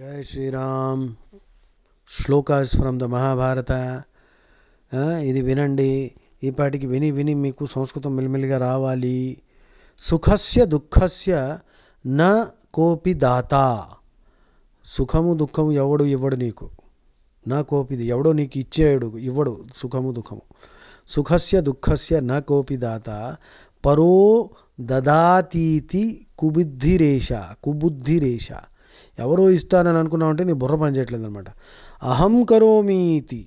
Jaya Shriram shlokas from the Mahabharata ఇది వినండి ఈ పాటికి విని విని మీకు సంస్కృతం మెల్లిమెల్లిగా రావాలి సుఖస్య దుఃఖస్య న కోపి దాత సుఖము దుఃఖము ఎవడు ఇవ్వడు నీకు నా కోపిది ఎవడో నీకు ఇచ్చేయడు ఇవ్వడు సుఖము దుఃఖము సుఖస్య దుఃఖస్య న కోపి దాత పరో దదాతీతి కుబుద్ధిరేష కుబుద్ధిరేష ఎవరో ఇస్తానని అనుకున్నామంటే నీ బుర్ర పనిచేయట్లేదు అనమాట అహం కరోమీతి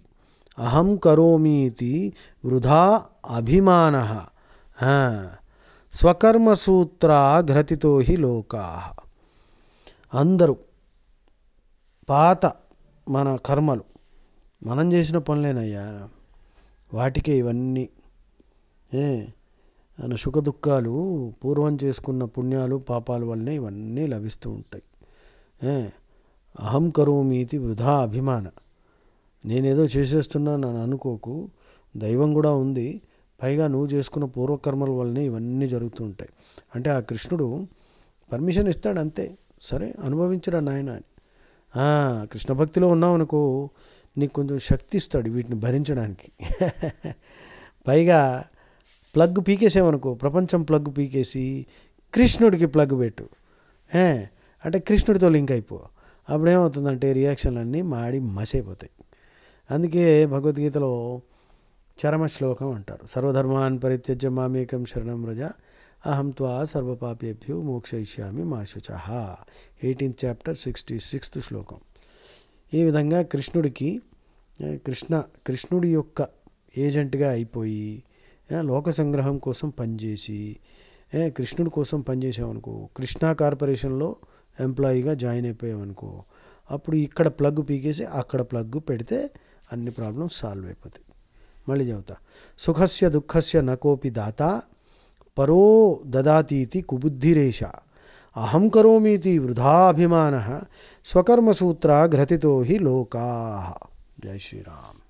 అహం కరోమీతి వృధా అభిమాన స్వకర్మసూత్ర ఘ్రతితో హి లోకా అందరూ పాత మన కర్మలు మనం చేసిన పనులేనయ్యా వాటికే ఇవన్నీ ఏ సుఖదుఖాలు పూర్వం చేసుకున్న పుణ్యాలు పాపాలు వల్లనే ఇవన్నీ లభిస్తూ ఉంటాయి అహం కరోమి ఇది వృధా అభిమాన నేనేదో చేసేస్తున్నాను అని అనుకోకు దైవం కూడా ఉంది పైగా నువ్వు చేసుకున్న పూర్వకర్మల వల్లనే ఇవన్నీ జరుగుతుంటాయి అంటే ఆ కృష్ణుడు పర్మిషన్ ఇస్తాడు అంతే సరే అనుభవించరా నాయన అని కృష్ణ భక్తిలో ఉన్నావు అనుకో నీకు కొంచెం శక్తి ఇస్తాడు వీటిని భరించడానికి పైగా ప్లగ్ పీకేసేమనుకో ప్రపంచం ప్లగ్ పీకేసి కృష్ణుడికి ప్లగ్ పెట్టు అంటే కృష్ణుడితో లింక్ అయిపో అప్పుడేమవుతుందంటే అన్నీ మాడి మసైపోతాయి అందుకే భగవద్గీతలో చరమ శ్లోకం అంటారు సర్వధర్మాన్ పరిత్యజ్య మామేకం శరణం రజ అహం త్వా సర్వపాపేభ్యో మోక్షయిష్యామి మాశుచ ఎయిటీన్త్ చాప్టర్ సిక్స్టీ సిక్స్త్ శ్లోకం ఈ విధంగా కృష్ణుడికి కృష్ణ కృష్ణుడి యొక్క ఏజెంట్గా అయిపోయి లోక సంగ్రహం కోసం పనిచేసి ఏ కృష్ణుడి కోసం పనిచేసామనుకో కృష్ణ కార్పొరేషన్లో ఎంప్లాయీగా జాయిన్ అయిపోయామనుకో అప్పుడు ఇక్కడ ప్లగ్ పీకేసి అక్కడ ప్లగ్ పెడితే అన్ని ప్రాబ్లమ్స్ సాల్వ్ అయిపోతాయి మళ్ళీ చదువుతా సుఖస్య దుఃఖస్య నకోపి దాత పరో దదాతీతి కుబుద్ధిరేష అహం కరోమీతి వృధాభిమాన స్వకర్మసూత్ర గ్రతితో హి లోకా జయ శ్రీరామ్